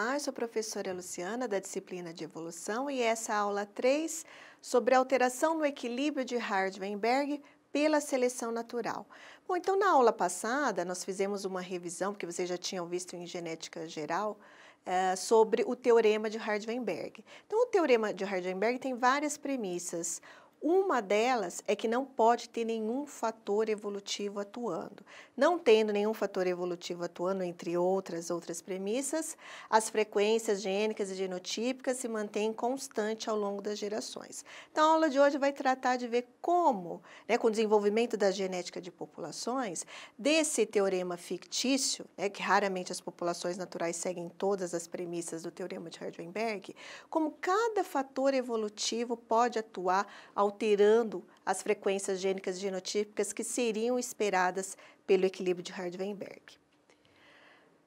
Olá, sou professora Luciana da disciplina de Evolução e essa é a aula 3 sobre alteração no equilíbrio de Hardy-Weinberg pela seleção natural. Bom, então na aula passada nós fizemos uma revisão, porque vocês já tinham visto em genética geral, é, sobre o teorema de Hardy-Weinberg. Então o teorema de Hardy-Weinberg tem várias premissas. Uma delas é que não pode ter nenhum fator evolutivo atuando. Não tendo nenhum fator evolutivo atuando, entre outras outras premissas, as frequências gênicas e genotípicas se mantêm constantes ao longo das gerações. Então, a aula de hoje vai tratar de ver como, né, com o desenvolvimento da genética de populações, desse teorema fictício, né, que raramente as populações naturais seguem todas as premissas do teorema de Hertzberg, como cada fator evolutivo pode atuar ao alterando as frequências gênicas genotípicas que seriam esperadas pelo equilíbrio de Hardenberg.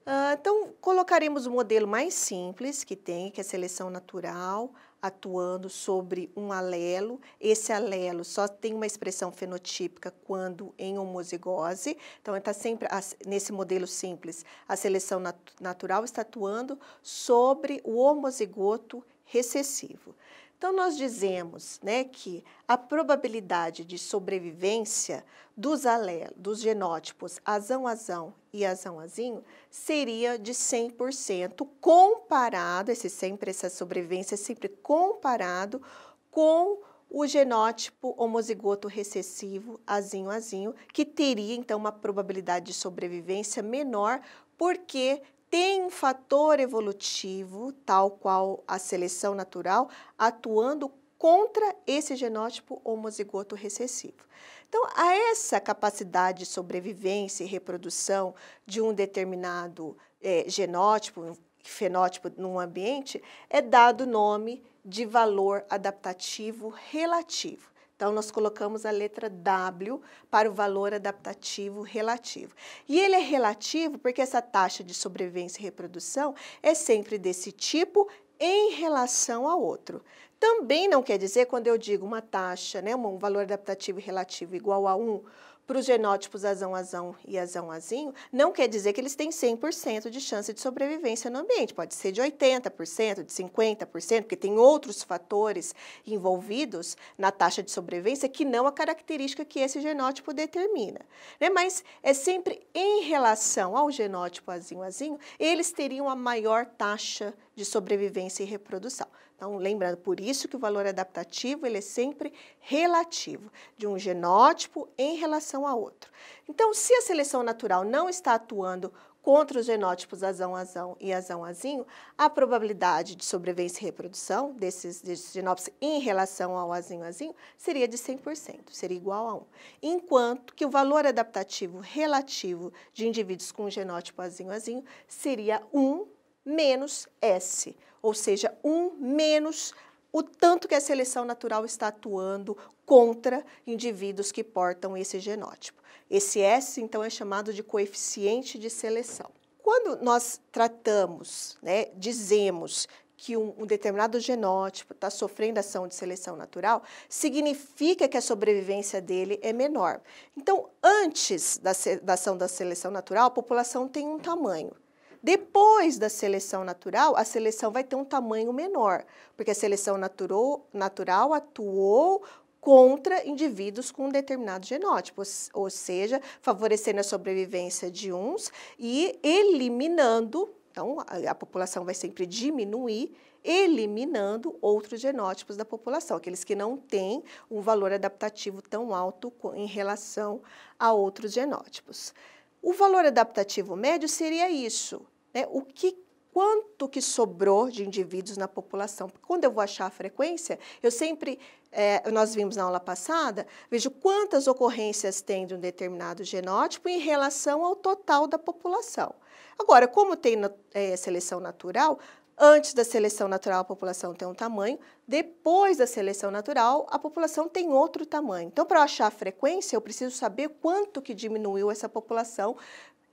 Ah, então, colocaremos um modelo mais simples que tem, que é a seleção natural, atuando sobre um alelo. Esse alelo só tem uma expressão fenotípica quando em homozigose. Então, está sempre nesse modelo simples. A seleção nat natural está atuando sobre o homozigoto recessivo. Então, nós dizemos né, que a probabilidade de sobrevivência dos, alelos, dos genótipos azão-azão e azão-azinho seria de 100% comparado, esse sempre, essa sobrevivência é sempre comparado com o genótipo homozigoto recessivo azinho-azinho, que teria, então, uma probabilidade de sobrevivência menor porque tem um fator evolutivo, tal qual a seleção natural, atuando contra esse genótipo homozigoto recessivo. Então, a essa capacidade de sobrevivência e reprodução de um determinado é, genótipo, fenótipo num ambiente, é dado o nome de valor adaptativo relativo. Então, nós colocamos a letra W para o valor adaptativo relativo. E ele é relativo porque essa taxa de sobrevivência e reprodução é sempre desse tipo em relação ao outro. Também não quer dizer, quando eu digo uma taxa, né, um valor adaptativo relativo igual a 1, para os genótipos azão-azão e azão-azinho, não quer dizer que eles têm 100% de chance de sobrevivência no ambiente. Pode ser de 80%, de 50%, porque tem outros fatores envolvidos na taxa de sobrevivência que não a característica que esse genótipo determina. Né? Mas é sempre em relação ao genótipo azinho-azinho, eles teriam a maior taxa de sobrevivência e reprodução. Então, lembrando, por isso que o valor adaptativo ele é sempre relativo, de um genótipo em relação a outro. Então, se a seleção natural não está atuando contra os genótipos azão-azão e azão-azinho, a probabilidade de sobrevivência e reprodução desses, desses genótipos em relação ao azinho-azinho seria de 100%, seria igual a 1. Enquanto que o valor adaptativo relativo de indivíduos com genótipo azinho-azinho seria 1 menos S, ou seja, 1 menos o tanto que a seleção natural está atuando contra indivíduos que portam esse genótipo. Esse S, então, é chamado de coeficiente de seleção. Quando nós tratamos, né, dizemos que um, um determinado genótipo está sofrendo ação de seleção natural, significa que a sobrevivência dele é menor. Então, antes da, da ação da seleção natural, a população tem um tamanho. Depois da seleção natural, a seleção vai ter um tamanho menor, porque a seleção naturou, natural atuou contra indivíduos com um determinado genótipo, ou seja, favorecendo a sobrevivência de uns e eliminando, então a, a população vai sempre diminuir, eliminando outros genótipos da população, aqueles que não têm um valor adaptativo tão alto em relação a outros genótipos. O valor adaptativo médio seria isso, né? O que quanto que sobrou de indivíduos na população. quando eu vou achar a frequência, eu sempre, é, nós vimos na aula passada, vejo quantas ocorrências tem de um determinado genótipo em relação ao total da população. Agora, como tem na, é, seleção natural, Antes da seleção natural, a população tem um tamanho, depois da seleção natural, a população tem outro tamanho. Então, para achar a frequência, eu preciso saber quanto que diminuiu essa população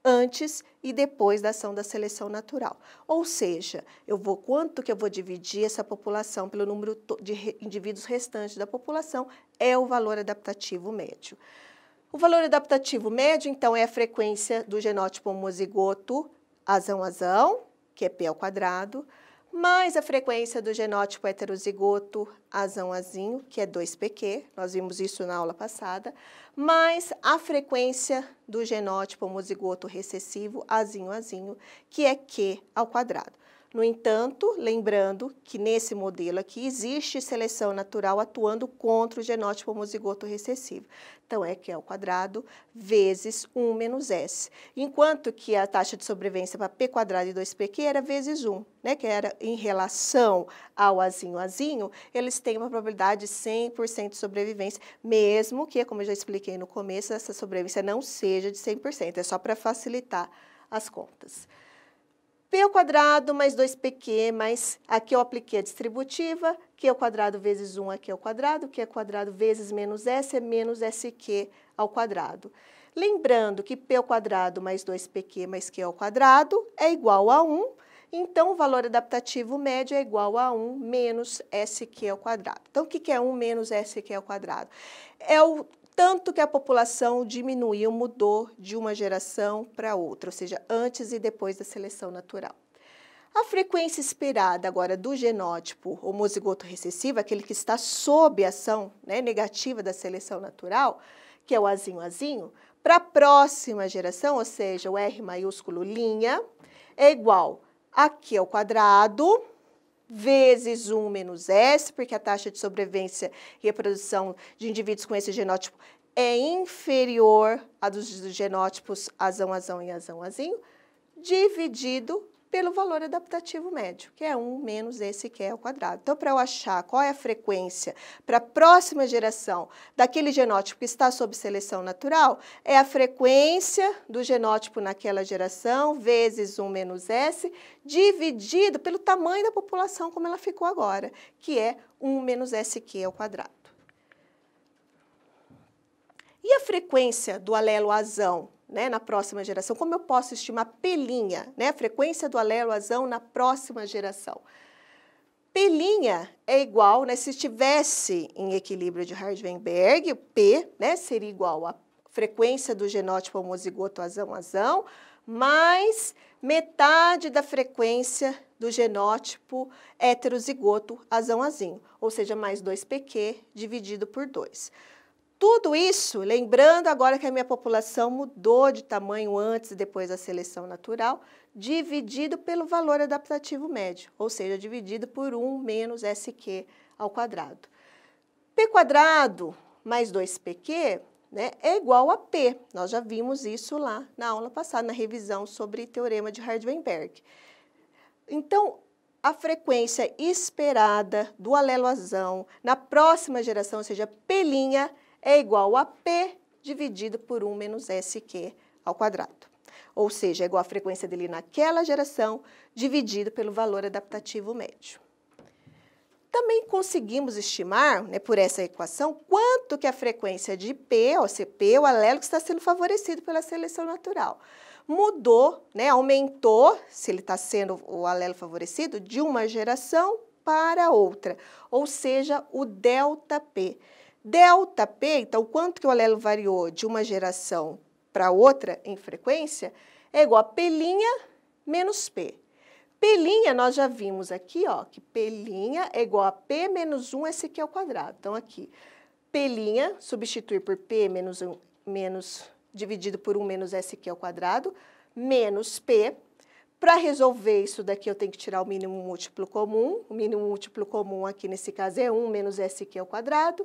antes e depois da ação da seleção natural. Ou seja, eu vou quanto que eu vou dividir essa população pelo número de indivíduos restantes da população é o valor adaptativo médio. O valor adaptativo médio, então, é a frequência do genótipo homozigoto azão-azão, que é P ao quadrado, mais a frequência do genótipo heterozigoto azão-azinho, que é 2PQ, nós vimos isso na aula passada, mais a frequência do genótipo homozigoto recessivo azinho-azinho, que é Q ao quadrado. No entanto, lembrando que nesse modelo aqui existe seleção natural atuando contra o genótipo homozigoto recessivo. Então, é que é o quadrado vezes 1 menos S. Enquanto que a taxa de sobrevivência para P quadrado e 2PQ era vezes 1, né? que era em relação ao azinho azinho, eles têm uma probabilidade de 100% de sobrevivência, mesmo que, como eu já expliquei no começo, essa sobrevivência não seja de 100%, é só para facilitar as contas. P ao quadrado mais 2PQ mais, aqui eu apliquei a é distributiva, Q ao quadrado vezes 1 aqui ao quadrado, Q ao quadrado vezes menos S é menos SQ ao quadrado. Lembrando que P ao quadrado mais 2PQ mais Q ao quadrado é igual a 1, então o valor adaptativo médio é igual a 1 menos SQ ao quadrado. Então o que é 1 menos SQ ao quadrado? É o tanto que a população diminuiu, mudou de uma geração para outra, ou seja, antes e depois da seleção natural. A frequência esperada agora do genótipo homozigoto recessivo, aquele que está sob a ação né, negativa da seleção natural, que é o azinho-azinho, para a próxima geração, ou seja, o R maiúsculo linha, é igual aqui ao quadrado, vezes 1 menos S, porque a taxa de sobrevivência e reprodução de indivíduos com esse genótipo é inferior à dos genótipos azão, azão e azão, azinho, dividido pelo valor adaptativo médio, que é 1 menos esse que é o quadrado. Então, para eu achar qual é a frequência para a próxima geração daquele genótipo que está sob seleção natural, é a frequência do genótipo naquela geração, vezes 1 menos S, dividido pelo tamanho da população como ela ficou agora, que é 1 menos SQ ao quadrado. E a frequência do alelo azão né, na próxima geração? Como eu posso estimar pelinha, né, frequência do alelo azão na próxima geração? Pelinha é igual, né, se estivesse em equilíbrio de Hardenberg, o P né, seria igual à frequência do genótipo homozigoto azão-azão, mais metade da frequência do genótipo heterozigoto azão-azinho, ou seja, mais 2PQ dividido por 2. Tudo isso, lembrando agora que a minha população mudou de tamanho antes e depois da seleção natural, dividido pelo valor adaptativo médio, ou seja, dividido por 1 menos SQ ao quadrado. P quadrado mais 2PQ né, é igual a P. Nós já vimos isso lá na aula passada, na revisão sobre teorema de Hardenberg. Então, a frequência esperada do alelo azão na próxima geração, ou seja, P' é igual a P dividido por 1 menos SQ ao quadrado. Ou seja, é igual à frequência dele naquela geração dividido pelo valor adaptativo médio. Também conseguimos estimar, né, por essa equação, quanto que a frequência de P, ou CP, o alelo que está sendo favorecido pela seleção natural. Mudou, né, aumentou, se ele está sendo o alelo favorecido, de uma geração para outra, ou seja, o delta P delta P, então quanto que o alelo variou de uma geração para outra em frequência, é igual a P' menos P. P' nós já vimos aqui, ó, que P' é igual a P menos 1 SQ ao quadrado. Então, aqui, P' substituir por P menos 1 menos, dividido por 1 menos SQ ao quadrado, menos P. Para resolver isso daqui, eu tenho que tirar o mínimo múltiplo comum. O mínimo múltiplo comum aqui, nesse caso, é 1 menos SQ ao quadrado.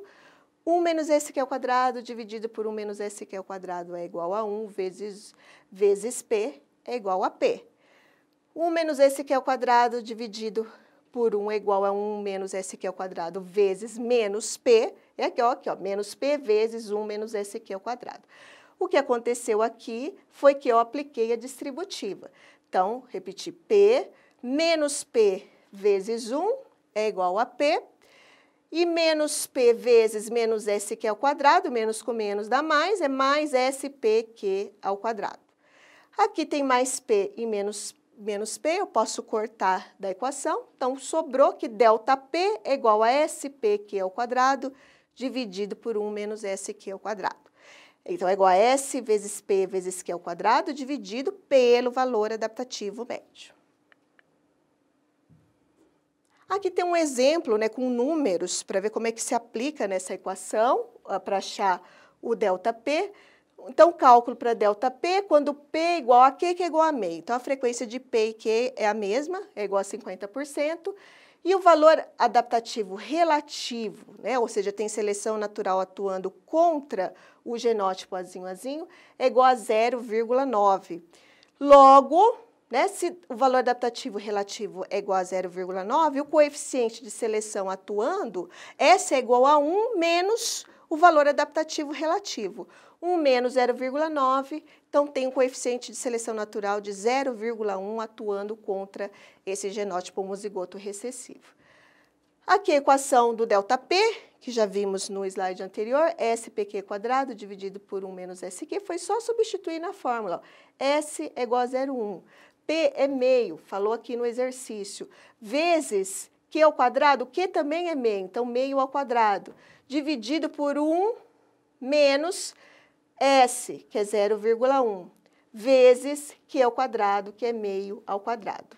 1 menos SQ ao é quadrado dividido por 1 menos SQ ao é quadrado é igual a 1 vezes, vezes P é igual a P. 1 menos SQ ao é quadrado dividido por 1 é igual a 1 menos SQ ao quadrado vezes menos P. É aqui, ó, aqui, ó, menos P vezes 1 menos SQ ao quadrado. O que aconteceu aqui foi que eu apliquei a distributiva. Então, repeti, P menos P vezes 1 é igual a P e menos P vezes menos SQ ao quadrado, menos com menos dá mais, é mais SPQ ao quadrado. Aqui tem mais P e menos, menos P, eu posso cortar da equação. Então, sobrou que ΔP é igual a SPQ ao quadrado, dividido por 1 menos SQ ao quadrado. Então, é igual a S vezes P vezes Q ao quadrado, dividido pelo valor adaptativo médio. Aqui tem um exemplo né, com números para ver como é que se aplica nessa equação ah, para achar o ΔP. Então, cálculo para ΔP, quando P é igual a Q, que é igual a meio. Então, a frequência de P e Q é a mesma, é igual a 50%. E o valor adaptativo relativo, né, ou seja, tem seleção natural atuando contra o genótipo azinho-azinho, é igual a 0,9. Logo, né? Se o valor adaptativo relativo é igual a 0,9, o coeficiente de seleção atuando, S é igual a 1 menos o valor adaptativo relativo. 1 menos 0,9, então tem um coeficiente de seleção natural de 0,1 atuando contra esse genótipo homozigoto recessivo. Aqui a equação do ΔP, que já vimos no slide anterior, SPQ quadrado dividido por 1 menos SQ, foi só substituir na fórmula. S é igual a 0,1. P é meio, falou aqui no exercício, vezes Q ao quadrado, Q também é meio, então meio ao quadrado, dividido por 1 menos S, que é 0,1, vezes Q ao quadrado, que é meio ao quadrado.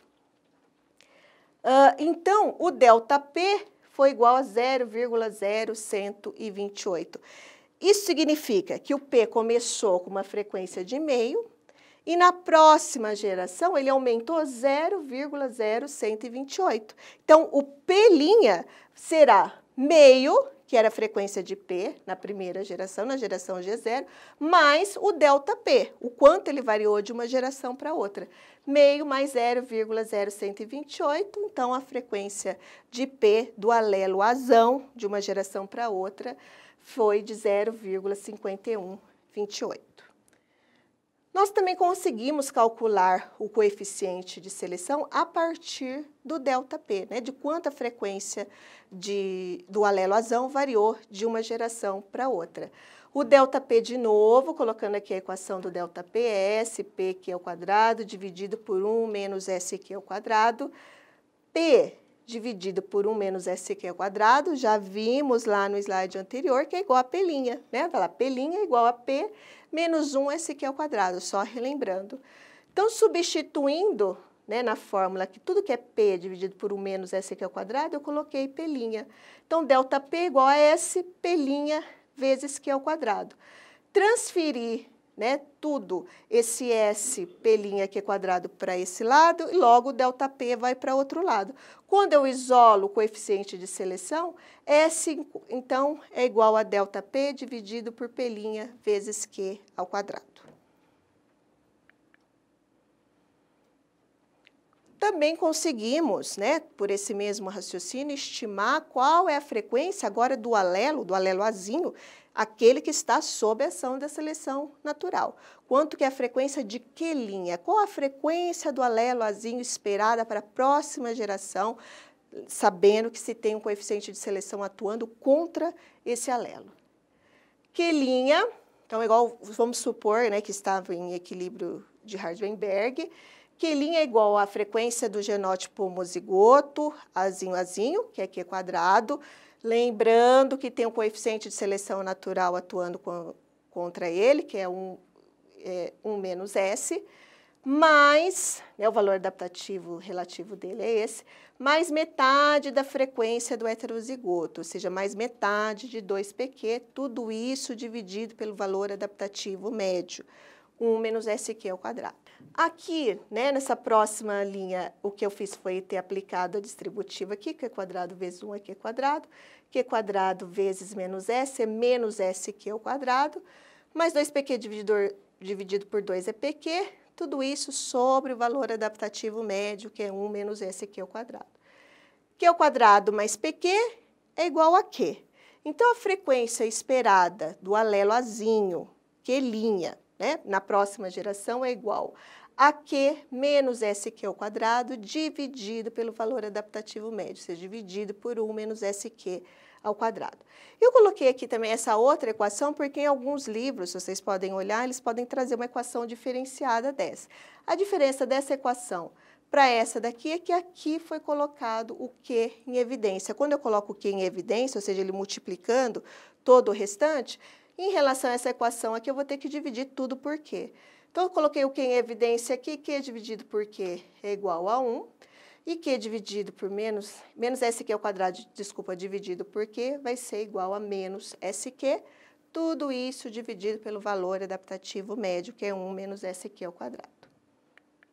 Uh, então, o delta P foi igual a 0,0128. Isso significa que o P começou com uma frequência de meio, e na próxima geração, ele aumentou 0,0128. Então, o P' será meio, que era a frequência de P na primeira geração, na geração G0, mais o delta P, o quanto ele variou de uma geração para outra. Meio mais 0,0128, então a frequência de P do alelo azão de uma geração para outra foi de 0,5128. Nós também conseguimos calcular o coeficiente de seleção a partir do ΔP, né, de quanta frequência de, do alelo azão variou de uma geração para outra. O ΔP de novo, colocando aqui a equação do ΔP, é SP que é o quadrado dividido por 1 menos S que é o quadrado, P dividido por 1 menos SQ ao quadrado, já vimos lá no slide anterior que é igual a P', né? Vai lá, P' é igual a P menos 1 SQ ao quadrado, só relembrando. Então, substituindo né, na fórmula que tudo que é P é dividido por 1 menos SQ ao é quadrado, eu coloquei P'. Então, delta P igual a S, P' vezes Q ao quadrado. Transferir né? Tudo. Esse S, P' aqui quadrado para esse lado, e logo delta P vai para outro lado. Quando eu isolo o coeficiente de seleção, S, é então, é igual a delta P dividido por P' vezes Q ao quadrado. Também conseguimos, né, por esse mesmo raciocínio, estimar qual é a frequência agora do alelo, do alelo azinho, aquele que está sob a ação da seleção natural. Quanto que é a frequência de que linha? Qual a frequência do alelo azinho esperada para a próxima geração, sabendo que se tem um coeficiente de seleção atuando contra esse alelo? Que linha? Então, igual, vamos supor né, que estava em equilíbrio de Hardenberg, que linha é igual à frequência do genótipo homozigoto, azinho, azinho, que aqui é quadrado, Lembrando que tem um coeficiente de seleção natural atuando com, contra ele, que é 1 um, é, um menos S, mais, né, o valor adaptativo relativo dele é esse, mais metade da frequência do heterozigoto, ou seja, mais metade de 2pq, tudo isso dividido pelo valor adaptativo médio, 1 menos SQ ao quadrado. Aqui, né, nessa próxima linha, o que eu fiz foi ter aplicado a distributiva aqui, que é quadrado vezes 1 aqui é quadrado, que é quadrado vezes menos s é menos s que é o quadrado, mais 2pq dividido por 2 é pq, tudo isso sobre o valor adaptativo médio, que é 1 menos s que é o quadrado. Q ao quadrado mais pq é igual a q. Então, a frequência esperada do alelo azinho, que linha, né, na próxima geração é igual a Q menos SQ ao quadrado dividido pelo valor adaptativo médio, ou seja, dividido por 1 menos SQ ao quadrado. Eu coloquei aqui também essa outra equação porque em alguns livros, vocês podem olhar, eles podem trazer uma equação diferenciada dessa. A diferença dessa equação para essa daqui é que aqui foi colocado o Q em evidência. Quando eu coloco o Q em evidência, ou seja, ele multiplicando todo o restante, em relação a essa equação aqui, eu vou ter que dividir tudo por quê. Então, eu coloquei o que em evidência aqui, q dividido por q é igual a 1, e q dividido por menos, menos sq ao quadrado, desculpa, dividido por q, vai ser igual a menos sq, tudo isso dividido pelo valor adaptativo médio, que é 1 menos sq ao quadrado.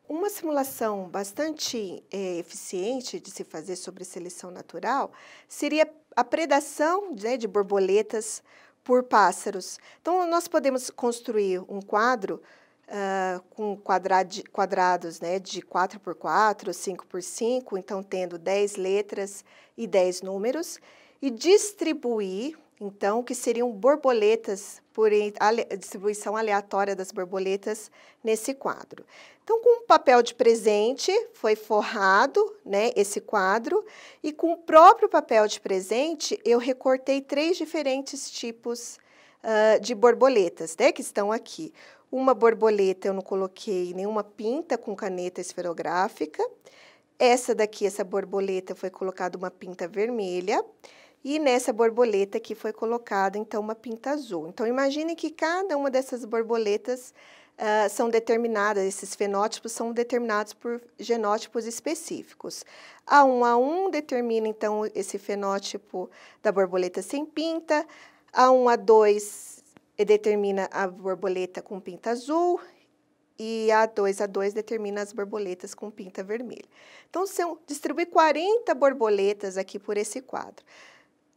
Uma simulação bastante é, eficiente de se fazer sobre seleção natural seria a predação né, de borboletas por pássaros. Então, nós podemos construir um quadro uh, com quadrad, quadrados né, de 4 por 4, 5 por 5, então tendo 10 letras e 10 números, e distribuir então, que seriam borboletas por ale, distribuição aleatória das borboletas nesse quadro. Então, com um papel de presente foi forrado, né, esse quadro, e com o próprio papel de presente eu recortei três diferentes tipos uh, de borboletas, né, que estão aqui. Uma borboleta eu não coloquei nenhuma pinta com caneta esferográfica. Essa daqui, essa borboleta, foi colocada uma pinta vermelha. E nessa borboleta aqui foi colocada, então, uma pinta azul. Então, imagine que cada uma dessas borboletas uh, são determinadas, esses fenótipos são determinados por genótipos específicos. A1 A1 determina, então, esse fenótipo da borboleta sem pinta, A1 A2 determina a borboleta com pinta azul e A2, A2 determina as borboletas com pinta vermelha. Então, são, distribui 40 borboletas aqui por esse quadro.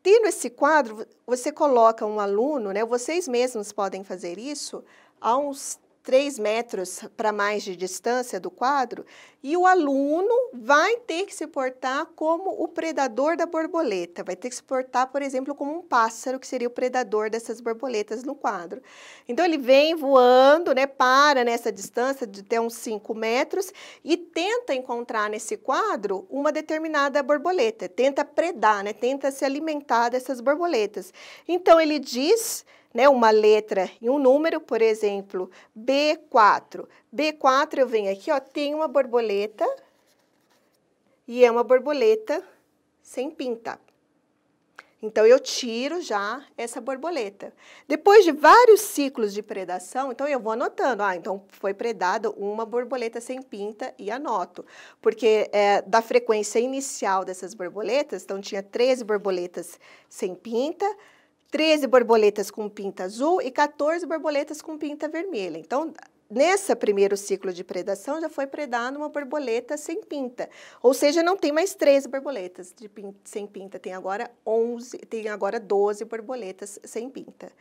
Tendo esse quadro, você coloca um aluno, né, vocês mesmos podem fazer isso, a uns 3 metros para mais de distância do quadro, e o aluno vai ter que se portar como o predador da borboleta, vai ter que se portar, por exemplo, como um pássaro, que seria o predador dessas borboletas no quadro. Então, ele vem voando, né, para nessa distância de até uns 5 metros e tenta encontrar nesse quadro uma determinada borboleta, tenta predar, né, tenta se alimentar dessas borboletas. Então, ele diz né, uma letra e um número, por exemplo, B4. B4 eu venho aqui, ó, tem uma borboleta e é uma borboleta sem pinta. Então, eu tiro já essa borboleta. Depois de vários ciclos de predação, então eu vou anotando. Ah, então foi predada uma borboleta sem pinta e anoto. Porque é, da frequência inicial dessas borboletas, então tinha 13 borboletas sem pinta, 13 borboletas com pinta azul e 14 borboletas com pinta vermelha. Então, nesse primeiro ciclo de predação já foi predada uma borboleta sem pinta. Ou seja, não tem mais três borboletas pinta, sem pinta, tem agora 11, tem agora 12 borboletas sem pinta.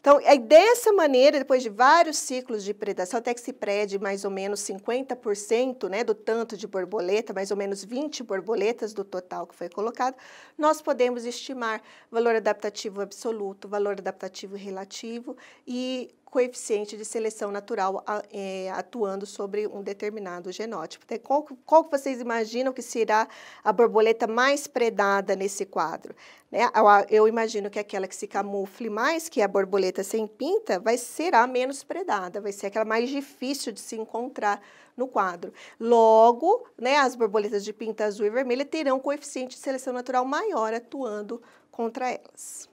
Então, é dessa maneira, depois de vários ciclos de predação, até que se prede mais ou menos 50% né, do tanto de borboleta, mais ou menos 20 borboletas do total que foi colocado, nós podemos estimar valor adaptativo absoluto, valor adaptativo relativo e coeficiente de seleção natural é, atuando sobre um determinado genótipo. Então, qual, qual vocês imaginam que será a borboleta mais predada nesse quadro? Né? Eu, eu imagino que aquela que se camufle mais, que é a borboleta sem pinta, vai será menos predada, vai ser aquela mais difícil de se encontrar no quadro. Logo, né, as borboletas de pinta azul e vermelha terão coeficiente de seleção natural maior atuando contra elas.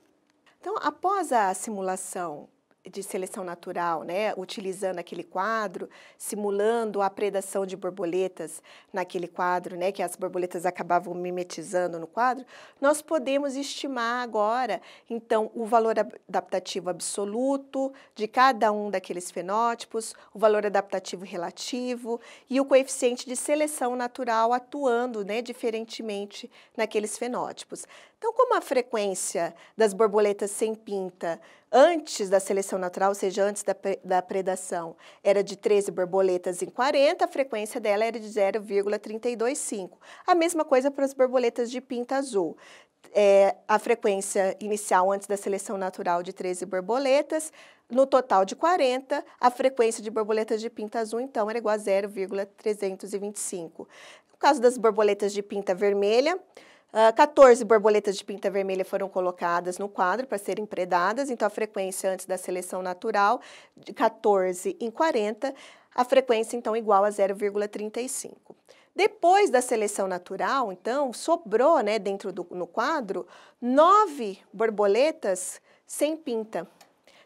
Então, após a simulação de seleção natural, né, utilizando aquele quadro, simulando a predação de borboletas naquele quadro, né, que as borboletas acabavam mimetizando no quadro, nós podemos estimar agora, então, o valor adaptativo absoluto de cada um daqueles fenótipos, o valor adaptativo relativo e o coeficiente de seleção natural atuando, né, diferentemente naqueles fenótipos. Então, como a frequência das borboletas sem pinta antes da seleção natural, ou seja, antes da, da predação, era de 13 borboletas em 40, a frequência dela era de 0,325. A mesma coisa para as borboletas de pinta azul. É, a frequência inicial antes da seleção natural de 13 borboletas, no total de 40, a frequência de borboletas de pinta azul, então, era igual a 0,325. No caso das borboletas de pinta vermelha, 14 ah, borboletas de pinta vermelha foram colocadas no quadro para serem predadas, então a frequência antes da seleção natural, de 14 em 40, a frequência então igual a 0,35. Depois da seleção natural, então, sobrou né, dentro do no quadro nove borboletas sem pinta.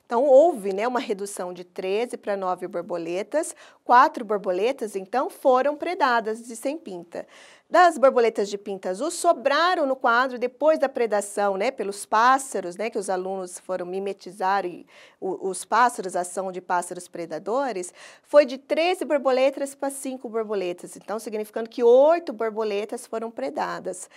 Então, houve né, uma redução de 13 para 9 borboletas. Quatro borboletas, então, foram predadas de sem pinta das borboletas de pinta azul sobraram no quadro depois da predação, né, pelos pássaros, né, que os alunos foram mimetizar e o, os pássaros, a ação de pássaros predadores, foi de 13 borboletas para 5 borboletas, então significando que 8 borboletas foram predadas.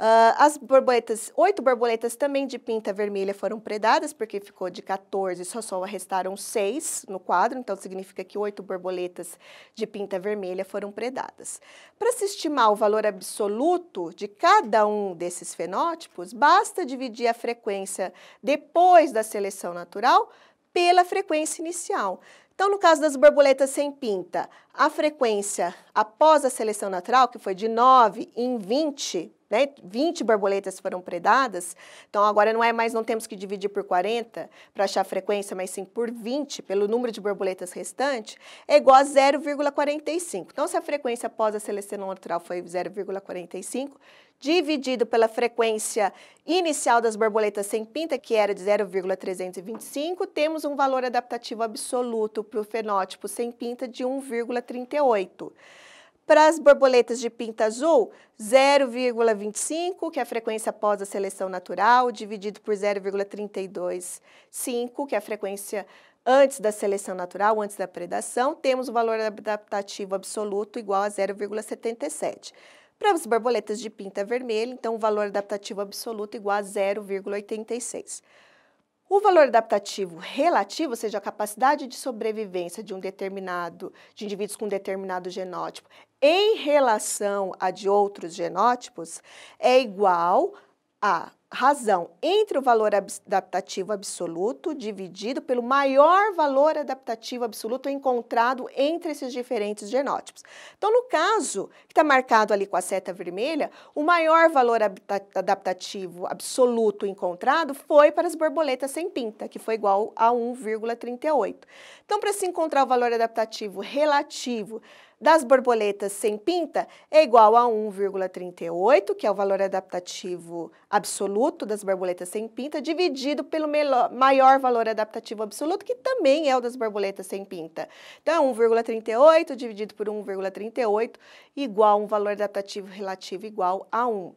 Uh, as borboletas, oito borboletas também de pinta vermelha foram predadas, porque ficou de 14, só só restaram seis no quadro, então significa que oito borboletas de pinta vermelha foram predadas. Para se estimar o valor absoluto de cada um desses fenótipos, basta dividir a frequência depois da seleção natural pela frequência inicial. Então, no caso das borboletas sem pinta, a frequência após a seleção natural, que foi de 9 em 20 né, 20 borboletas foram predadas, então agora não é mais, não temos que dividir por 40 para achar a frequência, mas sim por 20, pelo número de borboletas restante, é igual a 0,45. Então, se a frequência após a seleção natural foi 0,45, dividido pela frequência inicial das borboletas sem pinta, que era de 0,325, temos um valor adaptativo absoluto para o fenótipo sem pinta de 1,38. Para as borboletas de pinta azul, 0,25, que é a frequência após a seleção natural, dividido por 0,325, que é a frequência antes da seleção natural, antes da predação, temos o valor adaptativo absoluto igual a 0,77. Para as borboletas de pinta vermelha, então o valor adaptativo absoluto igual a 0,86. O valor adaptativo relativo, ou seja, a capacidade de sobrevivência de um determinado, de indivíduos com um determinado genótipo em relação a de outros genótipos, é igual a razão entre o valor adaptativo absoluto dividido pelo maior valor adaptativo absoluto encontrado entre esses diferentes genótipos. Então, no caso que está marcado ali com a seta vermelha, o maior valor adaptativo absoluto encontrado foi para as borboletas sem pinta, que foi igual a 1,38. Então, para se encontrar o valor adaptativo relativo das borboletas sem pinta é igual a 1,38, que é o valor adaptativo absoluto das borboletas sem pinta, dividido pelo maior valor adaptativo absoluto, que também é o das borboletas sem pinta. Então, 1,38 é dividido por 1,38 igual a um valor adaptativo relativo igual a 1.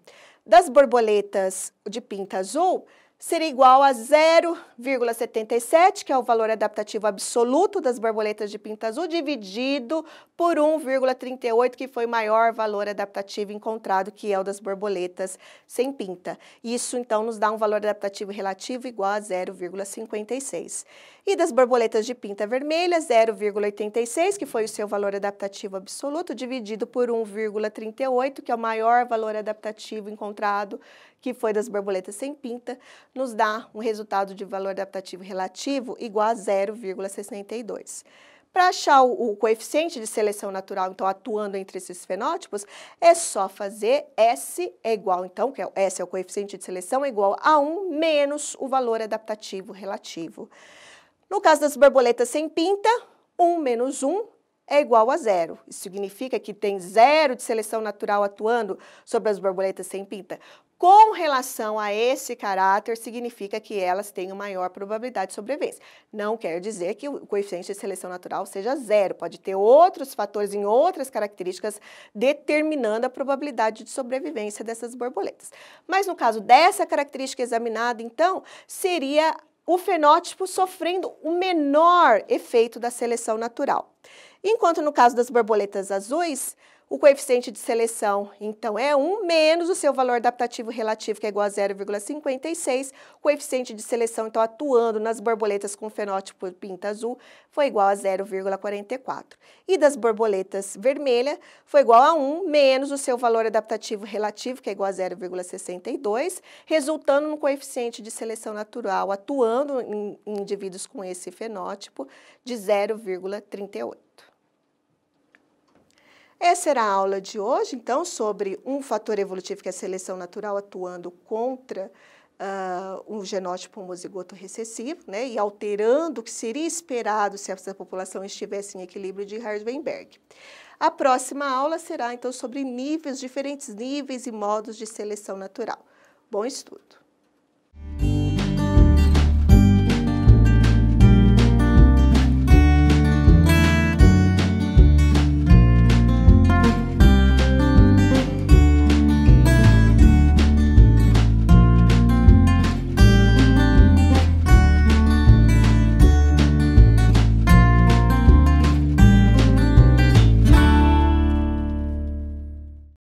Das borboletas de pinta azul, seria igual a 0,77, que é o valor adaptativo absoluto das borboletas de pinta azul, dividido por 1,38, que foi o maior valor adaptativo encontrado, que é o das borboletas sem pinta. Isso, então, nos dá um valor adaptativo relativo igual a 0,56. E das borboletas de pinta vermelha, 0,86, que foi o seu valor adaptativo absoluto, dividido por 1,38, que é o maior valor adaptativo encontrado, que foi das borboletas sem pinta, nos dá um resultado de valor adaptativo relativo igual a 0,62. Para achar o, coeficiente de seleção natural, então, atuando entre esses fenótipos, é só fazer S é igual, então, que é, S é o coeficiente de seleção, é igual a 1 menos o valor adaptativo relativo. No caso das borboletas sem pinta, 1 menos 1 é igual a zero. Isso significa que tem zero de seleção natural atuando sobre as borboletas sem pinta com relação a esse caráter, significa que elas têm maior probabilidade de sobrevivência. Não quer dizer que o coeficiente de seleção natural seja zero, pode ter outros fatores em outras características determinando a probabilidade de sobrevivência dessas borboletas. Mas no caso dessa característica examinada, então, seria o fenótipo sofrendo o menor efeito da seleção natural. Enquanto no caso das borboletas azuis, o coeficiente de seleção, então, é 1 menos o seu valor adaptativo relativo, que é igual a 0,56. Coeficiente de seleção, então, atuando nas borboletas com fenótipo pinta azul, foi igual a 0,44. E das borboletas vermelha, foi igual a 1 menos o seu valor adaptativo relativo, que é igual a 0,62, resultando no coeficiente de seleção natural, atuando em indivíduos com esse fenótipo, de 0,38. Essa era a aula de hoje, então, sobre um fator evolutivo que é a seleção natural atuando contra uh, ah, um genótipo homozigoto recessivo, né, e alterando o que seria esperado se essa população estivesse em equilíbrio de Hardenberg. A próxima aula será, então, sobre níveis, diferentes níveis e modos de seleção natural. Bom estudo!